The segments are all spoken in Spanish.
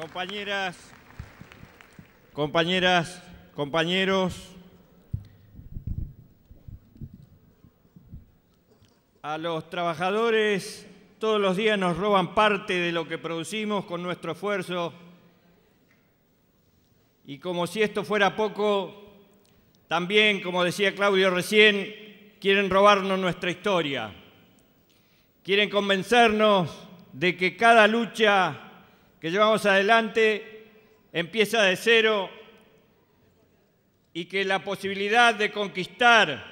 Compañeras, compañeras, compañeros, a los trabajadores todos los días nos roban parte de lo que producimos con nuestro esfuerzo y como si esto fuera poco, también, como decía Claudio recién, quieren robarnos nuestra historia. Quieren convencernos de que cada lucha que llevamos adelante empieza de cero y que la posibilidad de conquistar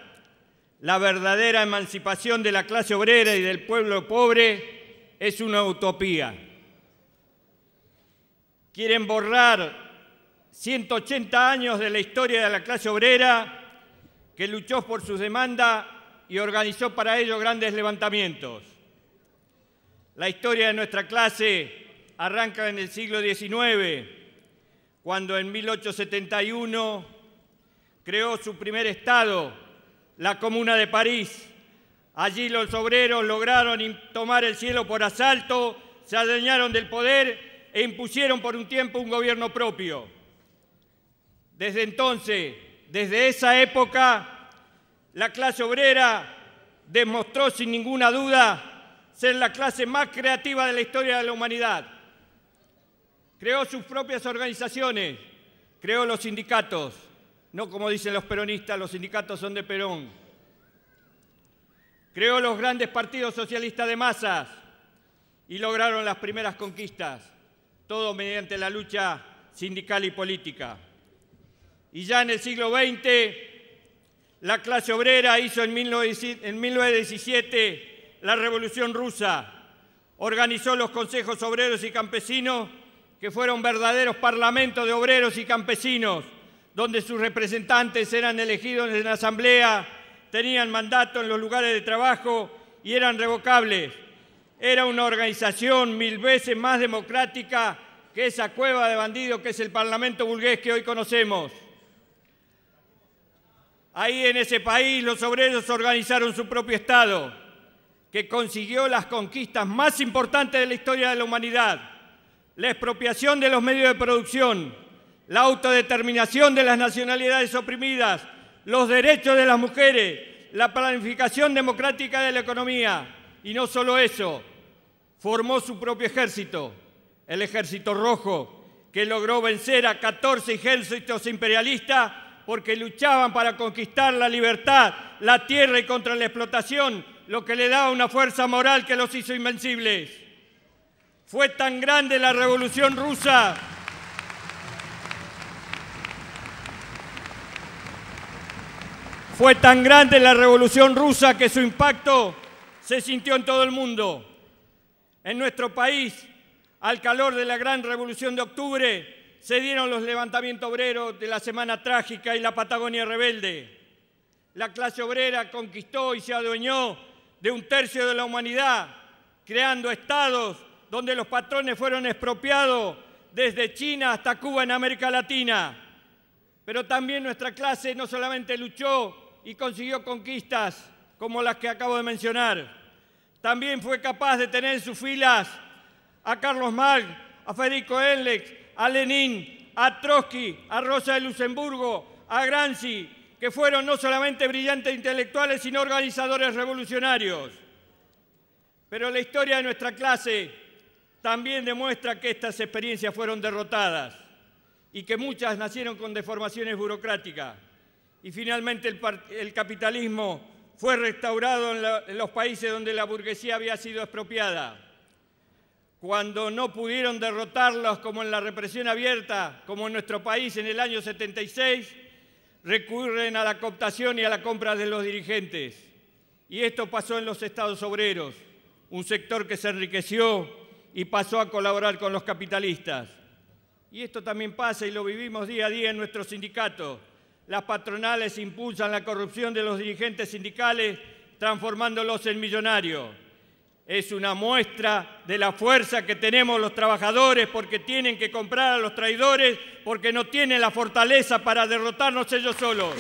la verdadera emancipación de la clase obrera y del pueblo pobre es una utopía. Quieren borrar 180 años de la historia de la clase obrera que luchó por sus demandas y organizó para ello grandes levantamientos. La historia de nuestra clase arranca en el siglo XIX, cuando en 1871 creó su primer estado, la Comuna de París. Allí los obreros lograron tomar el cielo por asalto, se adueñaron del poder e impusieron por un tiempo un gobierno propio. Desde entonces, desde esa época, la clase obrera demostró sin ninguna duda ser la clase más creativa de la historia de la humanidad Creó sus propias organizaciones, creó los sindicatos, no como dicen los peronistas, los sindicatos son de Perón. Creó los grandes partidos socialistas de masas y lograron las primeras conquistas, todo mediante la lucha sindical y política. Y ya en el siglo XX, la clase obrera hizo en 1917 la Revolución Rusa, organizó los consejos obreros y campesinos que fueron verdaderos parlamentos de obreros y campesinos, donde sus representantes eran elegidos en la asamblea, tenían mandato en los lugares de trabajo y eran revocables. Era una organización mil veces más democrática que esa cueva de bandidos que es el Parlamento burgués que hoy conocemos. Ahí en ese país los obreros organizaron su propio Estado, que consiguió las conquistas más importantes de la historia de la humanidad la expropiación de los medios de producción, la autodeterminación de las nacionalidades oprimidas, los derechos de las mujeres, la planificación democrática de la economía. Y no solo eso, formó su propio ejército, el Ejército Rojo, que logró vencer a 14 ejércitos imperialistas porque luchaban para conquistar la libertad, la tierra y contra la explotación, lo que le daba una fuerza moral que los hizo invencibles. Fue tan grande la revolución rusa Fue tan grande la revolución rusa que su impacto se sintió en todo el mundo. En nuestro país, al calor de la gran revolución de octubre, se dieron los levantamientos obreros de la Semana Trágica y la Patagonia Rebelde. La clase obrera conquistó y se adueñó de un tercio de la humanidad, creando estados donde los patrones fueron expropiados desde China hasta Cuba en América Latina. Pero también nuestra clase no solamente luchó y consiguió conquistas como las que acabo de mencionar, también fue capaz de tener en sus filas a Carlos Marx, a Federico Enlex, a Lenin, a Trotsky, a Rosa de Luxemburgo, a Gramsci, que fueron no solamente brillantes intelectuales, sino organizadores revolucionarios. Pero la historia de nuestra clase también demuestra que estas experiencias fueron derrotadas y que muchas nacieron con deformaciones burocráticas. Y finalmente el, capitalismo fue restaurado en, en los países donde la burguesía había sido expropiada. Cuando no pudieron derrotarlos como en la represión abierta, como en nuestro país en el año 76, recurren a la cooptación y a la compra de los dirigentes. Y esto pasó en los estados obreros, un sector que se enriqueció y pasó a colaborar con los capitalistas. Y esto también pasa y lo vivimos día a día en nuestro sindicato. Las patronales impulsan la corrupción de los dirigentes sindicales transformándolos en millonarios. Es una muestra de la fuerza que tenemos los trabajadores porque tienen que comprar a los traidores porque no tienen la fortaleza para derrotarnos ellos solos.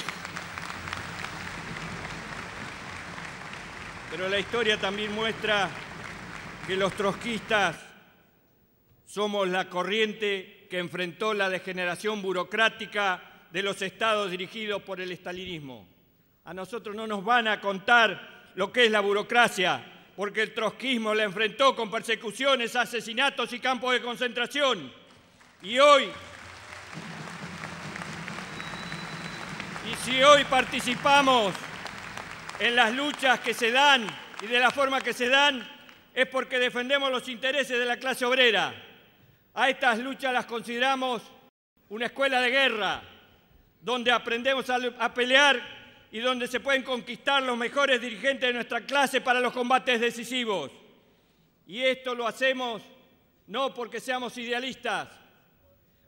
Pero la historia también muestra que los trotskistas somos la corriente que enfrentó la degeneración burocrática de los estados dirigidos por el estalinismo. A nosotros no nos van a contar lo que es la burocracia, porque el trotskismo la enfrentó con persecuciones, asesinatos y campos de concentración. Y hoy, y si hoy participamos en las luchas que se dan y de la forma que se dan, es porque defendemos los intereses de la clase obrera. A estas luchas las consideramos una escuela de guerra, donde aprendemos a, pelear y donde se pueden conquistar los mejores dirigentes de nuestra clase para los combates decisivos. Y esto lo hacemos no porque seamos idealistas,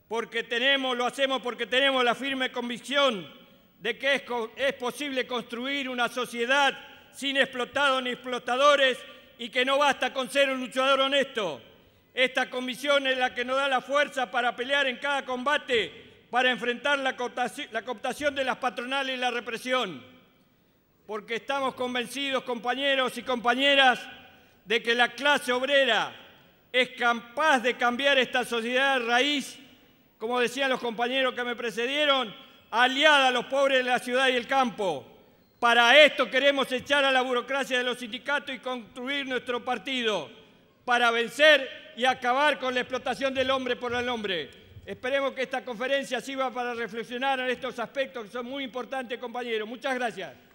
porque tenemos, lo hacemos porque tenemos la firme convicción de que es, es posible construir una sociedad sin explotados ni explotadores y que no basta con ser un luchador honesto. Esta comisión es la que nos da la fuerza para pelear en cada combate, para enfrentar la cooptación, de las patronales y la represión. Porque estamos convencidos, compañeros y compañeras, de que la clase obrera es capaz de cambiar esta sociedad de raíz, como decían los compañeros que me precedieron, aliada a los pobres de la ciudad y el campo para esto queremos echar a la burocracia de los sindicatos y construir nuestro partido para vencer y acabar con la explotación del hombre por el hombre. Esperemos que esta conferencia sirva para reflexionar en estos aspectos que son muy importantes, compañeros. Muchas gracias.